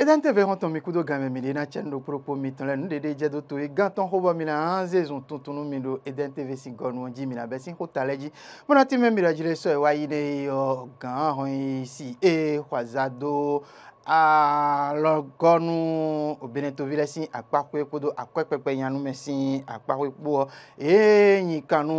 edante ve xɔtɔn mi kudo game mi de na tse nuɖo kpokpo mi tɔn le nuɖeɖe dze do to ye gãtɔn xɔ bɔ mi na hã zezun tuntun mi do edante ve si gɔnu dzi mi na bɛ si xɔ ta le dzi mɔnati mɛ mi la dzi le sɔ ye wa yi de yɔ gã hɔn yi si e xɔaza do alɔgɔnu obìnrintovi ɖe si akpakpoe kpodo akɔkpekpe yanume si akpakpoe kpoɔ eye nyikanu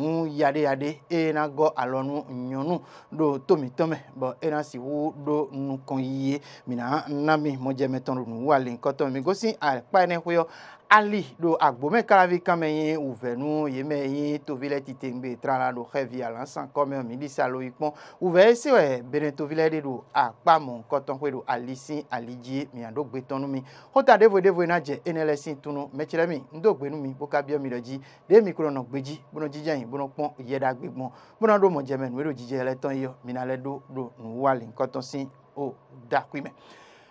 nu yaɖeyaɖe eye nagɔ alɔnu nyɔnu ɖo tomitɔme bɔn na si wo do nukɔ yie mina nami mɔdzemetɔnu nu wa le ŋkɔtɔ mi gosi akpa ene hoyɔ ali ɖo agbomekalavi kame yin uvenu yeme yin tovi le titengbe trala ɖo xevi alansan kɔme milisa lo yi kpɔn uve ese wɛ bene tovi le ɖe ɖo akpamɔ kɔtɔnƒe ɖo alisi alidzi miaɖo gbetɔnu mi xɔta ɖevo ɖevo na dze ene le si tunu metsirɛ mi ŋdo gbenu mi boka biɔ mi ɖe dzi ɖe mi kuro nɔ gbedzi bono dzidzɛ yin bono kpɔn yɛ ɖa gbe gbɔn bono ɖo mɔdzɛmɛ nu eɖo dzidzɛ lɛ tɔn yɔ mina lɛ ɖo ɖo nuwali kɔtɔn si o da kui mɛ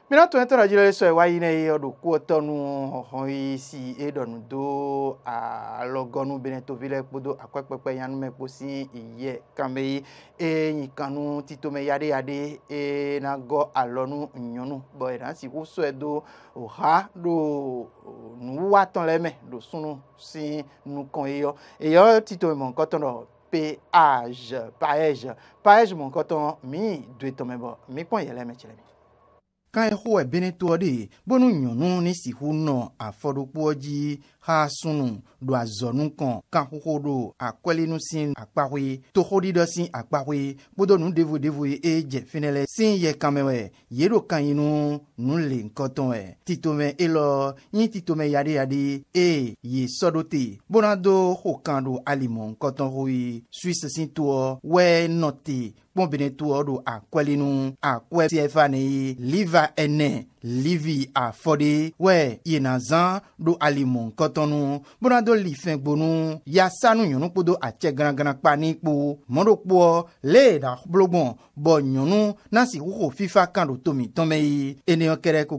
minato ŋutɔ ɖe dzi le sɔ yi wa yi ne ye ɔɖoku ɔtɔnu xɔxɔ yi si eɖɔnu do alɔgɔnu bene tovi le kpodo akɔkpekpe yanume kposi iye kame yi eyi kanu titome yaɖe yaɖe ena gɔ alɔnu nyɔnu bɔ yina si wosɔe do oha ɖo nuwatɔ le eme ɖo sunu si nukɔ yeyɔ eyɔ titome mɔ nkɔtɔ ɖɔ page paege paege mɔ nkɔtɔ mi doetɔme bɔ mi kpɔn yɛlɛ me tsi le mi ka exɔ ebenetɔ ɖe bonu nyɔnu ne si ho nɔ afɔɖokpoɔ dzi ha sunu ɖo azɔnu kɔn ka xoxo ɖo akɔlinu si akpahoe toxoɖiɖɔ si akpahoe kpodɔnu devo devo e ye eye dze fi ne le si yɛ kamewɛ yeɖo kanyinu nu le ŋkɔtɔɛ titome elɔ nyi titome yaɖeyaɖe eye ye sɔɖo te bona do xɔ kan suisse si toɔ wɛ kpɔnbene to ɔdo akɔli nu akɔɛ tiɛfa ne ye liva ɛnɛ livi afɔde wɛ yenazan do alimɔ nkɔtɔnu bonado lifɛngbonu yasanu nyɔnu kpodo atsɛ ganagana kpa ni kpo mɔdo kpoɔ lee da bologbɔn bɔ nyɔnu nasi xoxo fifa kan do tomi tɔmɛ ye eneyɔkɛrɛ ko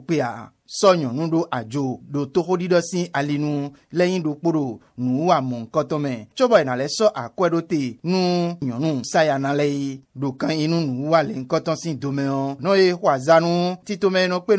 sɔnyɔnu ɖo adzo ɖo toxo ɖi ɖɔ alinu lɛyin ɖo kpo ɖo nu wa mɔ nkɔtɔmɛ tsɔbɔ yina lɛ sɔ akɔɛ ɖo te nu nyɔnu sayana lɛ yi ɖo kan inu nu wa le nkɔtɔ si dome o n'o ye xɔazanu titome nɔ kpe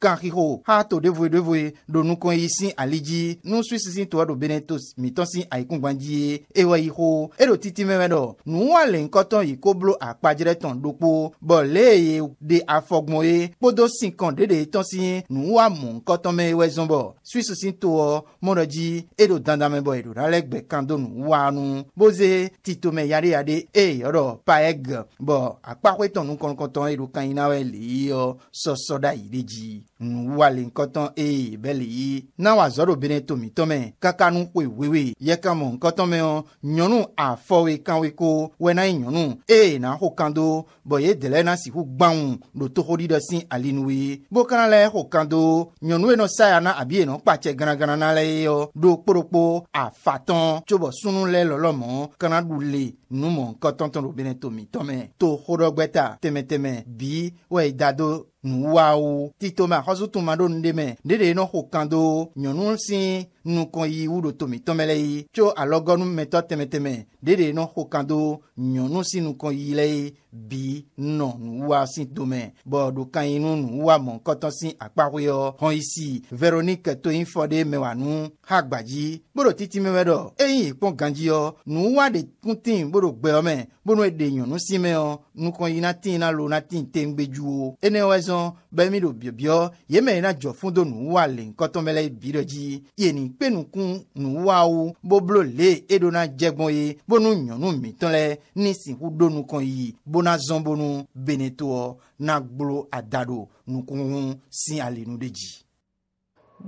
kan xixo ha to ɖevoe ɖevoe ɖo nukɔ yi si ali nu suisi si toa e e do bene to mitɔ si ayikungba dzi ye ewɔ yi xo eɖo titi mɛmɛ dɔ nu wa le nkɔtɔ yi ko blo akpadzrɛ tɔn ɖokpo bɔn lee de afɔgbɔn ye kpodo si kan ɖeɖe tɔn si nuwa mu nkɔtɔmɛ wɛ zɔnbɔ suwisi si toɔ mɔdɔdzi eɖo dandamɛbɔ eɖo ɖalɛ gbɛ kan do nuwa nu boze titomɛ yaɖeyaɖe eye yɔrɔ pa ɛg bɔn akpakoetɔ nukɔnukɔtɔ eɖo kan yi na wɛ le yiyɔ sɔsɔ da yi ɖe dzi nwali nkɔtɔn eye eh, bɛ le yi na wa zɔ do bene tomitɔmɛ kaka nu koe wewe yɛkamɔ nkɔtɔmɛ o nyɔnu afɔwe kanwe ko wɛna ye nyɔnu eye na xɔ kan do bɔn ye dɛlɛ na si ko gbanwu do toxo ɖi dɔ si alinuwe bo kana lɛ xɔ kan do nyɔnu yenɔ saya na abi yenɔ kpatsɛ ganagana na lɛ yeyɔ do kpoɖokpo afatɔn tso bɔ sunu lɛ lɔlɔmɔ kana ɖu le numɔ kɔtɔntɔn ro bene tomi tɔmɛ to xɔɖɔgbɛta tɛmɛtɛmɛ bi wɔyi dado nuwawo titoma xɔsutuma ɖo nu de mɛ ne de nɔ xɔ kan do nyɔnu si nukɔ yi wuɖo tomi tɔmɛ lɛ yi tso alɔgɔnu mɛtɔ tɛmɛtɛmɛ ne de nɔ xɔ kan do nyɔnu si nukɔ yi lɛ yi bi nɔ nuwa si domɛ bɔn ɖokan yi nu nuwa mɔ kɔtɔn si akpakoyɔ hɔn yi si veronique toyin fɔ de mɛwa nu ha gbadzi gbɔdɔ titi mɛmɛ dɔ eyin kpɔn gandzi nuwa de kuntin gbɔdɔ kporo gbe me bonu eɖe nyɔnu si me o nukɔ yi na tin na lo na tin te ŋgbe ju o ene wɔ zɔn bɛ mi do biobio ye me yina jɔ fún do nuwa le nkɔtɔn mɛ lɛ bi dɔ dzi yeni kpe nukun nuwawo boblo le eɖo na jɛgbɔn ye bonu nyɔnu mitɔn lɛ ni sinku do nukɔ yi bona zɔn bonu benetoɔ na gblo adado nukun si alenu de dzi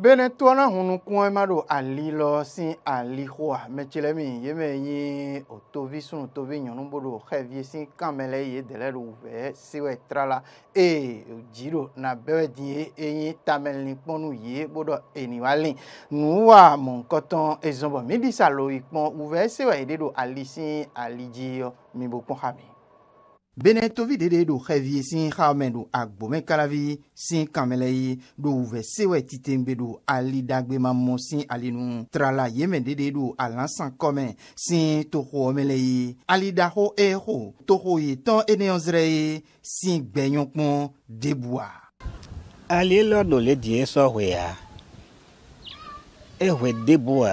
bene toana hunu kũã ma ɖo ali lɔ si ali xɔa metsele mi ye me ye o tovi sunu tovi nyɔnu bo ɖo xevi si kame ye de le ɖo wɛ siwɛ tra la eye o dzi ɖo na bɛwɛ di ye eye tame li kpɔnu ye bo ɖɔ eniwa li nuwa mɔnkɔtɔn ezɔbɔ mi disa lo yi kpɔn wɛ siwɛ yi de ɖo ali si ali dzi yɔ mi bo kpɔn benetovi ɖeɖe ɖo xevi si xame ɖo agbomekalavi si kamele ye ɖo wuve ali titembe ɖo alidagbemamɔ si alinu trala yeme ɖeɖe ɖo alansan kɔme si ali e le ye alidaxo exo toxo yi tɔn eneyɔnzrɛ ye si gbɛnyɔkpɔn debua. alilɔ ɖo le die sɔhwea ehwe debua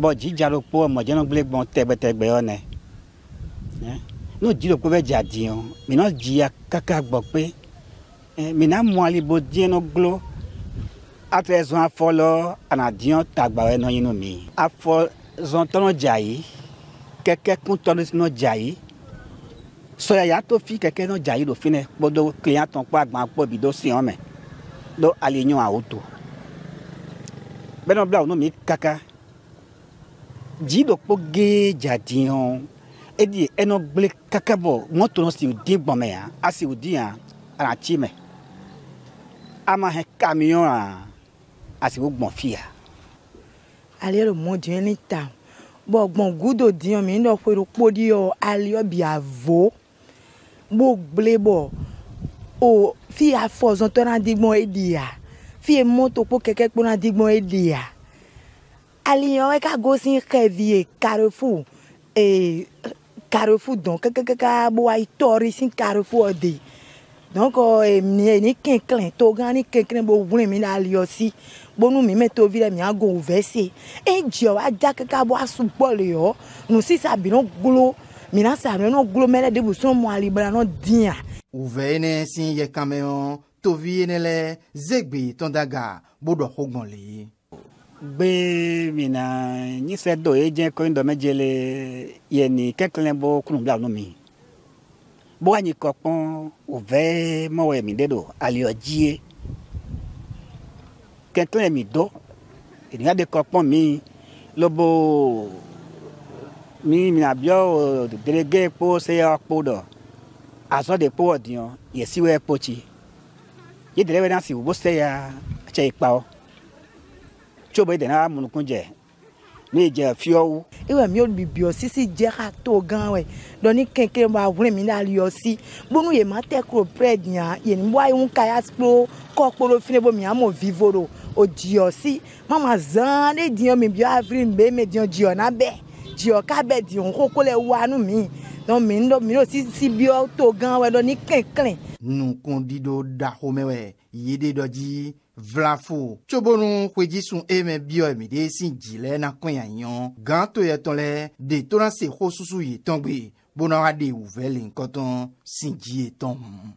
bɔ jidzaro kpɔ mɔdzɛnugblegbɔn tɛgbɛtɛgbɛ yɔ nɛ. Yeah n'o dzi do ko bɛ dza di o mina dzia kaka gbɔ pe mina mɔ alibo diɛ no glo atɛ zɔn afɔ lɔ anadiɛ tagba wɛ nɔnyi no mi afɔ zɔn tɔnɔ dza yi kɛkɛ kun tɔnɔ sinɔ dza yi sɔya ya to fi kɛkɛ nɔ dza yi do fi nɛ kpɔdo kileya tɔn kpɔ agba kpɔ bi do seɔn mɛ do ali nyɔ awo to bɛnɛ bla o no mi kaka dzi do kpɔ gee dza diɛ edi enɔ gble keke bɔ mɔto nɔ si wòdi gbɔmɛ ya asi wòdi ya aratsi mɛ ama hɛ kamiɔ ya asi wò gbɔn fi ya. ale lo mɔ diɛ ni ta bɔn gbɔn gudo diɛ mi ŋdɔ ƒe ɖo kpo di yɔ aliɔ bi avo bo gble bɔ o fi afɔzɔtɔ na digbɔn edi ya fi mɔto kpo kɛkɛ kpo na digbɔn edi ya aliɔ eka gosi xɛvi ye karefu ee. Eh, carrefour dɔn kakakaka bo ayi tɔɔri si carrefour de donc mie ni kɛnkɛn to gan ni kɛnkɛn bo wuli mi na liɔ si bonu mi mɛ tovi dɛ mi a go vɛ se e jɛ wa ja kaka bo a sugbɔ le yɔ nu sisan mina sa mi no gbolo mɛ dɛ de bo sɔn mɔ alibara no diya. uvɛ yi ne si yɛ kan mɛ yɔn tovi yi ne lɛ bo dɔ gbe mina nyise do ye dze ko ŋdɔ me dze le yeni kekle bo kunu bla nu mi bo anyi kɔ kpɔn o vɛ mɔwɔ yɛ mi de do aliɔ dzie kekle mi do ènìyàn de kɔ kpɔn mi lobo mi mina biɔ o delege kpo se yɔ kpo dɔ azɔ de kpo wɔ diɔ yesi wɔ kpo tsi ye dele wɛ na si wo bo se ya tse kpa o tsobe yi dena munukun dze ne dze fiɔwu. ewɛ mi yɔ bibi ɔsi si dze ka to gan wɛ dɔnni kɛnkɛn b'a wlɛ mi n'ali ɔsi bonu yɛ ma tɛ kuro brɛd nya yɛn bɔ ayi ŋu kaya kpolo kɔ kpolo fi ne bo mi amu vivo do o dzi ɔsi mama zan ne diɲɔ mi bi aviri mi bɛ mi diɲɔ diɲɔ na bɛ diɲɔ ka bɛ diɲɔ koko lɛ wa nu mi dɔn mi ŋdɔ mi n'o si si bi to gan wɛ dɔnni kɛnkɛn. nukun dido da xɔmɛ wɛ yede dɔ dzi vlafo tsobonu xejisun eme biɔ emi de si jilɛ na kɔnya yɔn gan to yɛ tɔn lɛ de tona se xɔ susu yi tɔn gbe bona wa de wuvɛ le nkɔtɔn si ji ye tɔn mu.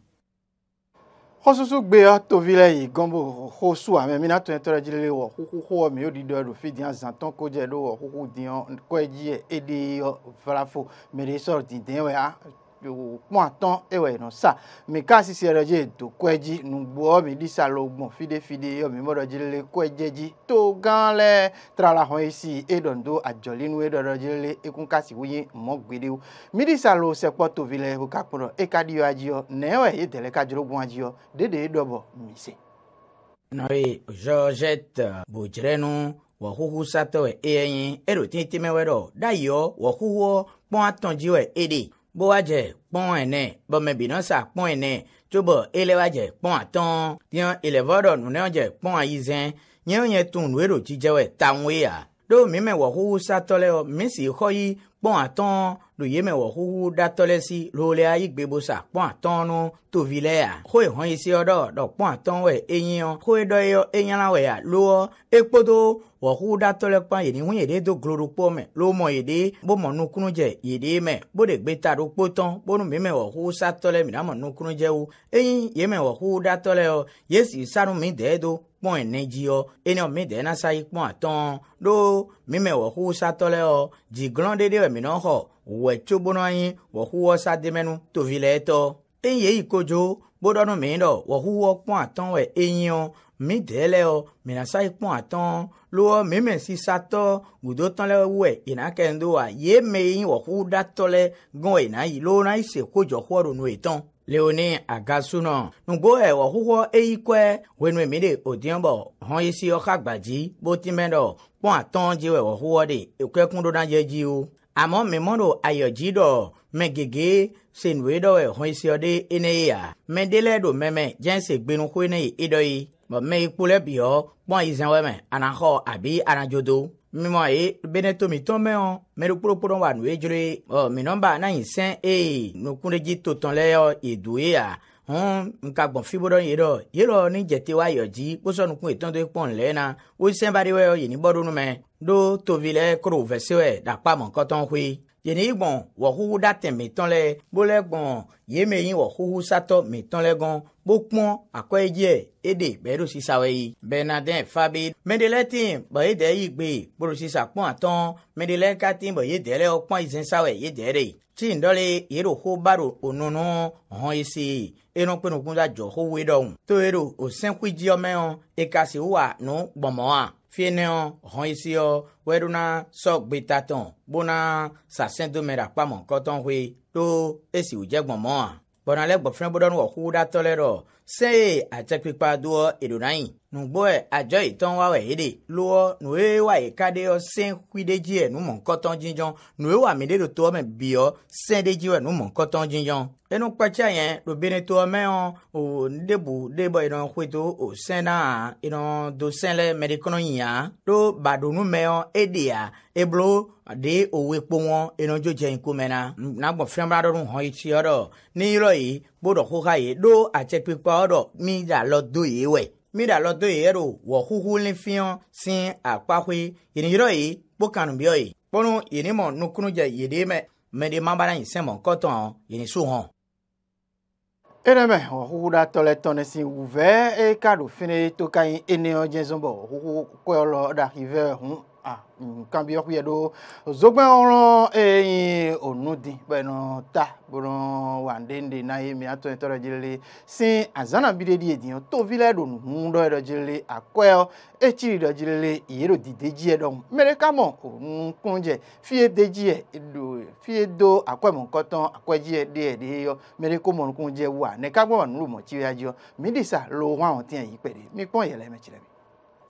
xɔsusu gbe ya tovi lɛ yi gɔnbo xɔsu ame mina tɔn tɔrɔ dzi le wɔ xoxo xɔ mi yóò di dɔ do fi diyan zantɔn ko dze do wɔ xoxo diyan kɔ edzi yɛ ede yɔ vlafo mɛ de sɔrɔ dindin wɛ a kpɔatɔ ewɔ yinɔ sa mika sisi yɛrɛ dzi edo kɔɛ dzi nugboɔ mi disa lo gbɔn fiɖefiɖe yɔ mi mɔdɔ dzi lele kɔɛ dze dzi to gã lɛ trala xɔ esi eɖɔ do adzɔlinu eɖɔ dzi lele ekun kasi wo ye mɔ gbeɖewo mi disa lo sɛkpɔ tovi lɛ wo ka kpɔdɔ eka di yɔ adziyɔ nɛɛwɛ ye dɛlɛ ka dzro gbɔn adziyɔ ɖeɖe eɖɔbɔ mi se. nɔye georgette bojrenu wɔ xoxo satɔ eye eɖo tete mɛwɛ ɖɔ ɖa yɔ wɔ xoxoɔ kpɔn atɔ̃ dzi wɔ ede bó wá jẹ kpɔn ene bɔmɛ bi nɔsa kpɔn ene tso bɔ ele wá jẹ kpɔn atɔn tiɲɛ ele vɔ dɔ nunɛ jẹ kpɔn ayi zɛn nyɛ nyɛ tun nu ero jíjɛ wɛ taŋue ɖo mime wɔ xoxo satɔ lɛ wɔ mi si xɔ yi kpɔn atɔ ɖo yi me wɔ xoxo datɔ lɛ si lolea yi gbebo sa kpɔn atɔ nu tovi lɛ ya xoe hɔn yi si yɔ ɖɔ ɖɔ kpɔn atɔ wɛ enyi yɔ xoe ɖɔ yɔ enyala wɛ ya loɔ ekpodo wɔ xoxo datɔ lɛ kpɔn yi ni hu yi de do glo kpɔ mɛ lo mɔ yi de bo mɔ nukunu dze yi de mɛ bo de gbe ta ɖo kpo tɔn bo nu mime wɔ xoxo satɔ lɛ mi na mɔ nukunu dze wo enyi yi me wɔ xoxo datɔ lɛ yɔ yesi sanu mi de do kpɔn ene dzi yɔ mi de na sa yi kpɔn atɔ̃ ɖo mime wɔ xo satɔ lɛ yɔ dziglɔn ɖeɖe wɔ mi nɔ xɔ wɔ tso bonɔ anyi wɔ xo wɔ sa demenu tovi le etɔ eye yi kodzo boɖɔnu mi ɖɔ wɔ xo wɔ kpɔn atɔ̃ wɔ enyi yɔ mi de lɛ yɔ mina sa yi kpɔn atɔ̃ lo mime si satɔ gudotɔn lɛ wɔɛ yina kɛn do wa ye me yi wɔ xo ɖatɔ gɔn yina yi lo na yi se ko jɔ xɔ ɖo nu etɔn leoni agasuno nugbo ɛwɔ e xoxo eyi kɔɛ wenu mi de odiɛnbɔ hɔn yi si ɔxa gbadzi botimɛ dɔ kpɔn atɔn xoxo de ekɔɛ kuŋdona dze dzi o amɔ mimɔ do ayɔdzi dɔ mɛ gege senue dɔ wɛ hɔn yi si ɔde ene yi ya mɛ delɛ do mɛmɛ jɛnse gbenu xoe ne yi idɔ yi bɔn mɛ ikpolɛ biɔ kpɔn yi mímọ ye beneto mi tɔn mɛ wɔn mɛrikpolokpolo wa nu ye dzre ɔ minɔn ba n'anyi sɛn eye nukunreji totɔn lɛ yɔ edu ye a hɔn nka gbɔn fibo dɔ yi dɔ yi lɔ ni jɛte wa yɔ dzi kosɔnukun etɔn to kpɔn e lɛ na o sɛn ba de wɛ yɔ yenibɔ do nu mɛ do tovi lɛ koro vɛsɛ wɛ dakpa mɔ kɔtɔn hoe yeni gbɔn wɔ xoxo ɖa tɛ mitɔn lɛ bolɛ gbɔn yeme yin wɔ xoxo satɔ mitɔn lɛ gɔn bokpɔn akɔ yi dzi ede bɛ ɖo sisa wɛ yi bɛna dɛ fabi mɛdelɛ ti bɔ yi dɛ yi gbe bolo sisa kpɔn atɔn mɛdelɛ kati bɔ yi dɛ lɛ kpɔn yi zɛnsa wɛ yi dɛ de tí n dɔle yero xo baro onunu hɔn ese enu kpe nukun da jɔ xoxo yi dɔn to yero o sɛnkui diɔmɛ yɔn eka si wa nu gbɔmɔ wa fieneo hɔnsio wɛruna sɔgbetatɔn bona sasɛndomɛra kpamɔ kɔtɔn hoe ɖo esi wòdze gbɔmɔa gbɔnalɛ gbɔfrɛbɔdɔnu wɔ xoɖatɔ lɛ rɔ seye atsakpekpadoɔ eɖonayi nugbɔɛ adzɔ itɔn wa wɛ yede loɔ nue wa yi ka de yɔ sɛn kui de dzi yɛ numɔkɔtɔn dzidzɔn nue wa mi de do toɔ mɛ bi yɔ sɛn de dzi wɛ numɔkɔtɔn dzidzɔn enu kpatsa yɛn do bene toɔ mɛ yɔ o debu debɔ yinɔ koeto o sɛn na yinɔ do sɛn lɛ mɛ de kɔnɔ yia do baɖonu mɛ yɔ eɖea eblo de owe kpo wɔn yinɔ dzo dze ŋkume na nagbɔn fiam la do nu hɔn yi tsi yɔ dɔ ni yɔrɔ boɖɔ xoxa ye ɖo atsekpikpɔ ɖɔ mi ɖa lɔ do ye wɛ mi ɖa lɔ do ye ɖo wɔ xoxo lé fiɔ si akpaxoe yìnyírɔ ye kpókanu biɔ ye kpɔnu yìnyímɔ nukunu dze yìnyí mɛ mɛ de ma bala yin sɛmɔ kɔtɔn yìnyísu hɔn eneme xɔxoxo ɖa tɔ le tɔ ne si wu vɛ eye ka ɖo fi ne to ka yi ene yɔ dze zɔn bɔ xɔxo kɔyɔ lɔ ɖa xi vɛ hun nǹkan ah, mm, bí ọkùnrin ẹ̀dọ́ zogbẹ́ ọ̀ràn ẹ̀yìn ònúdin bẹ́ẹ̀nu ta bọ́rọ̀ wàndéǹde náà yé mi àtọ́ ẹ̀tọ́ rẹ̀ sin àzánà bíi di èdìyàn tó fi lẹ́ẹ̀dọ̀ nùhún dọ́ ẹ̀dọ̀ jílẹ̀ àkọ́ ẹ̀ etí ìdọ̀ jílẹ̀ ìyẹ́dọ̀ dìde jí ẹ̀dọ̀ mẹ́rẹ́kámọ̀ òun jẹ ẹ̀ fíye do àkọ́ ẹ̀mọ̀ nǹkan tán àkọ́ jí ẹ̀ dé ẹ̀dẹ́ yọ mẹ́rẹ́kọ́mọ̀ nǹkan jẹ lo wọn àwọn tí ẹ̀ yí pẹ̀lẹ́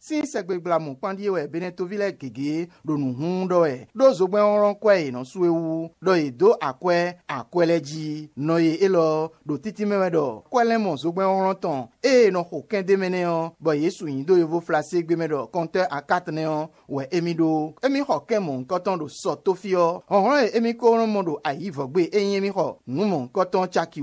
si segbegblea mu kpandi wɔ ebene tovi lɛ gege ɖonu hu ɖɔ yɛ e. ɖo zogbɛ wɔrɔn kɔɛ yinɔ e su ewu ɖɔ yi e do akɔɛ akɔɛ lɛ dzi nɔ yi elɔ ɖo titi mɛmɛ dɔ kɔɛ lɛ mɔ zogbɛ wɔrɔn tɔn eye nɔ xɔ kɛn deme ne yɔ bɔn yesu yin do yevu filase gbeme dɔ kɔntɛ akate yɔ wɔ emi ɖo emi xɔ kɛ mɔ nkɔtɔn ɖo sɔ tofi yɔ xɔxlɔ yi emi ko mɔ ɖo ayi vɔgbe eye emi xɔ numɔ nkɔtɔn tsaki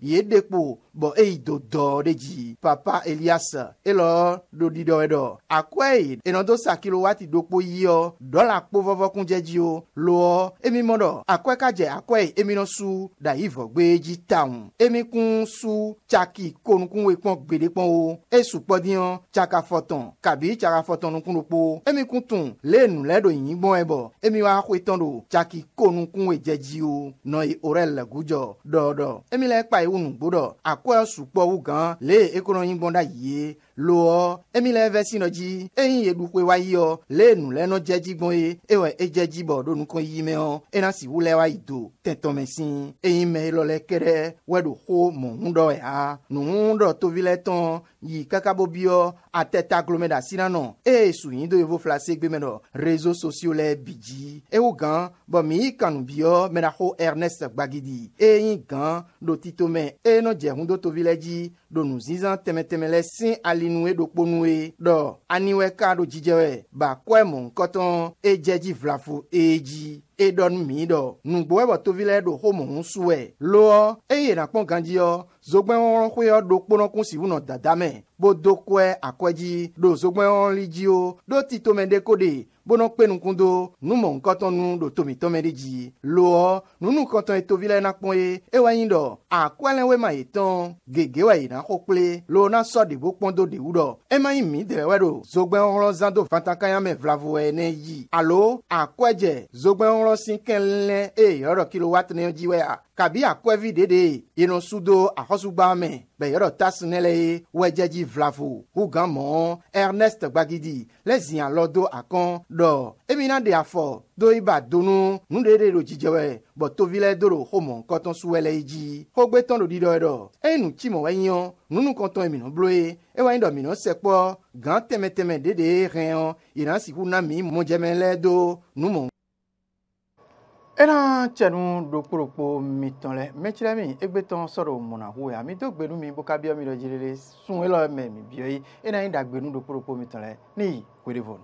ye dekpo bɔn eyi do dɔ papa elias elɔ ɖo ɖiɖɔ dɔ akɔe yi enɔdo sa kilowati dokpo yiyɔ dɔla kpo vɔvɔkunjɛji o lɔ emi mɔdɔ akɔe ka dze akɔe emi nɔ su da yi vɔ gbe dzi taun emi kun su tsaki konukun wekpɔn gbedekpɔn o esu kpɔdiyan tsaka fɔtɔn kabi tsaka fɔtɔn nukun dokpo emi kun tun lenu lɛ do yin gbɔn ɛbɔ emi wa xoe tɔn do tsaki konukun wedzɛji o nɔ yi orɛ lɛ gudzɔ dɔɔdɔ emi lɛ kpa yi wo nugbo dɔ akɔe su kpɔ wu gan le ekonɔ yin gbɔn da yie loɔ emi lɛ ɛvɛ si nɔ dzi eyi yeɖukpe wa yi yɔ lé nu lɛ nɔ dzedzi gbɔn ye ewɔ edze dzi bɔ ɖo nukɔ yi mɛ yɔ ena si wu lɛ wa yi do tɛtɔmɛ si eyi mɛ lɔ lɛ ke ɖɛ wɛ ɖo xo mɔnu ɖɔ ya e nuhu ɖɔ tovi lɛ tɔn yi kaka bobi yɔ atɛta glome da si nɔ eye su do yevu fila segbe mɛ nɔ rezo sosio lɛ bi dzi ewu gan bɔn mi kanu bi yɔ mɛ na xo ernest gbagidi eyi gan ɖo tito mɛ eye nɔ dze ŋudo tovi lɛ dzi ɖonu zizan tɛmɛtɛmɛ lɛ sin alinu eɖokponu ye ɖɔ aniwɛ ka ɖo dzidzɛwɛ bakɔɛ mɔ nkɔtɔn edze dzi vlafo edzi eɖɔ nu mi ɖɔ nugbo ɛbɔ tovi lɛ ɖo homo ŋu suwɛ loɔ eye nakpɔ gãdziɔ zogbɛwɔrɔ koe ɖo kponɔkun si wunɔ dada me bo dokoe akɔdzi ɖo zogbɛwɔrɔli dzi o ɖo ti tome ko ɖe bonɔ kpe nukundo numɔ nkɔtɔnu ɖo tomi tɔmɛ ɖe dzi loɔ nunu kɔtɔn etovi la nakpɔn ye ewa yin dɔ akɔlɛ wɛ ma yi tɔn gege wa yi na xɔ kple lo na sɔ ɖebo kpɔn do ɖewu dɔ ema yi mi dɛrɛ wɛ ɖo zogbɛwɔrɔ zan do fantakanya mɛ vlavo ɛnɛ yi alo akɔdze zogbɛwɔrɔ si kɛlɛ eye yɔrɔ kilo wa tɛnɛ dzi wɛ kabi akɔvi ɖeɖe yinɔ sudo axɔ xɔsugbame be yeɖɔ tasune le ye wɔdze dzi vlavo hugamɔ ernest gbagidi le zia lɔ do akɔn ɖɔ emina ɖe afɔ do yiba donu nuɖeɖe ɖo dzidzewɛ bɔtovi lɛ do ɖo xɔmɔ kɔtɔn suwɛ le yi dzi xogbetɔn ɖo ɖiɖɔ ɖɔ eyi nu tsimɔ wɛ nyɔ nunu kɔtɔn eminɔ blo ye ewa yin dɔ minɔ sɛ kpɔ gã tɛmɛtɛmɛ ɖeɖe hɛn yina si ku na mi mɔdzɛmɛ lɛ do numɔ ena tsenu ɖokpoɖokpo mi tɔn lɛ mɛtsirɛ mi egbe tɔn sɔrɔ mɔna ho ya mi do gbenu mi boka biɔ mi lɔ dzi lele sun elɔ mɛ mi biɔ ye ena yi ɖa gbenu ɖokpoɖokpo mi tɔn lɛ ne yi kpe